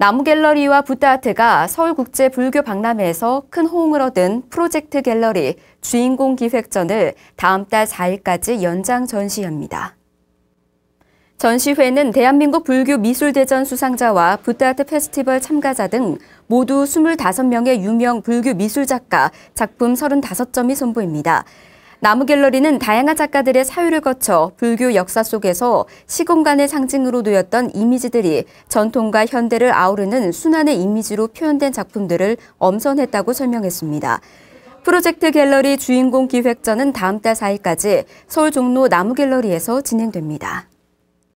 나무 갤러리와 부다아트가 서울국제 불교 박람회에서 큰 호응을 얻은 프로젝트 갤러리 주인공 기획전을 다음 달 4일까지 연장 전시합니다. 전시회는 대한민국 불교 미술대전 수상자와 부다아트 페스티벌 참가자 등 모두 25명의 유명 불교 미술작가 작품 35점이 선보입니다. 나무 갤러리는 다양한 작가들의 사유를 거쳐 불교 역사 속에서 시공간의 상징으로 놓였던 이미지들이 전통과 현대를 아우르는 순환의 이미지로 표현된 작품들을 엄선했다고 설명했습니다. 프로젝트 갤러리 주인공 기획전은 다음 달 4일까지 서울 종로 나무 갤러리에서 진행됩니다.